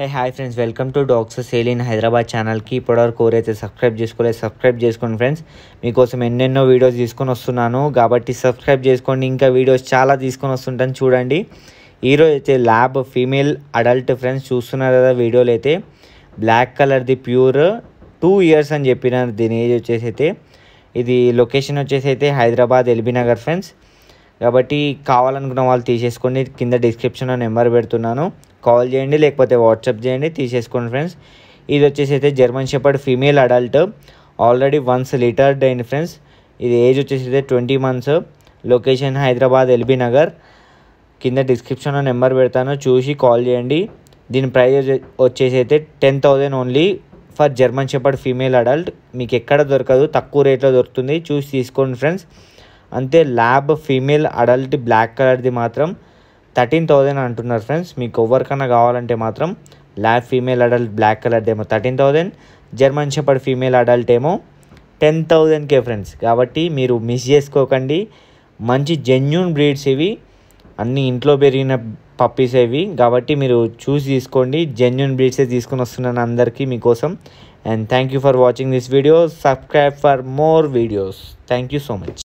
hey hi friends welcome to dogs sale in Hyderabad ఛానల్కి ఇప్పటివరకు ఎవరైతే సబ్స్క్రైబ్ చేసుకోలేదు సబ్స్క్రైబ్ చేసుకోండి ఫ్రెండ్స్ మీకోసం ఎన్నెన్నో వీడియోస్ తీసుకొని వస్తున్నాను కాబట్టి సబ్స్క్రైబ్ చేసుకోండి ఇంకా వీడియోస్ చాలా తీసుకొని వస్తుంటాను చూడండి ఈరోజు అయితే ల్యాబ్ ఫీమేల్ అడల్ట్ ఫ్రెండ్స్ చూస్తున్నారు కదా వీడియోలు అయితే బ్లాక్ కలర్ది ప్యూర్ టూ ఇయర్స్ అని చెప్పినారు దీని ఏజ్ వచ్చేసి అయితే ఇది లొకేషన్ వచ్చేసి అయితే హైదరాబాద్ ఎల్బీ నగర్ ఫ్రెండ్స్ కాబట్టి కావాలనుకున్న వాళ్ళు తీసేసుకోండి కింద డిస్క్రిప్షన్లో నెంబర్ పెడుతున్నాను కాల్ చేయండి లేకపోతే వాట్సాప్ చేయండి తీసేసుకోండి ఫ్రెండ్స్ ఇది వచ్చేసి అయితే German shepherd female adult already once retired అయింది ఫ్రెండ్స్ ఇది ఏజ్ వచ్చేసి అయితే twenty months location Hyderabad LB Nagar కింద డిస్క్రిప్షన్లో నెంబర్ పెడతాను చూసి కాల్ చేయండి దీని ప్రైస్ వచ్చేసి అయితే ten thousand only for German shepherd female adult మీకు ఎక్కడ దొరకదు తక్కువ రేట్లో దొరుకుతుంది చూసి తీసుకోండి ఫ్రెండ్స్ అంతే ల్యాబ్ ఫీమేల్ అడల్ట్ బ్లాక్ కలర్ది మాత్రం థర్టీన్ థౌజండ్ అంటున్నారు ఫ్రెండ్స్ మీకు ఎవరికన్నా కావాలంటే మాత్రం lab female adult black colour ఏమో thirteen thousand German shepherd female adult ఏమో టెన్ థౌజండ్కే ఫ్రెండ్స్ కాబట్టి మీరు మిస్ చేసుకోకండి మంచి జెన్యున్ బ్రీడ్స్ ఇవి అన్ని ఇంట్లో పెరిగిన పప్పీస్ ఇవి కాబట్టి మీరు చూసి తీసుకోండి జెన్యున్ బ్రీడ్సే తీసుకుని వస్తున్నాను అందరికీ మీకోసం and thank you for watching this video subscribe for more videos thank you so much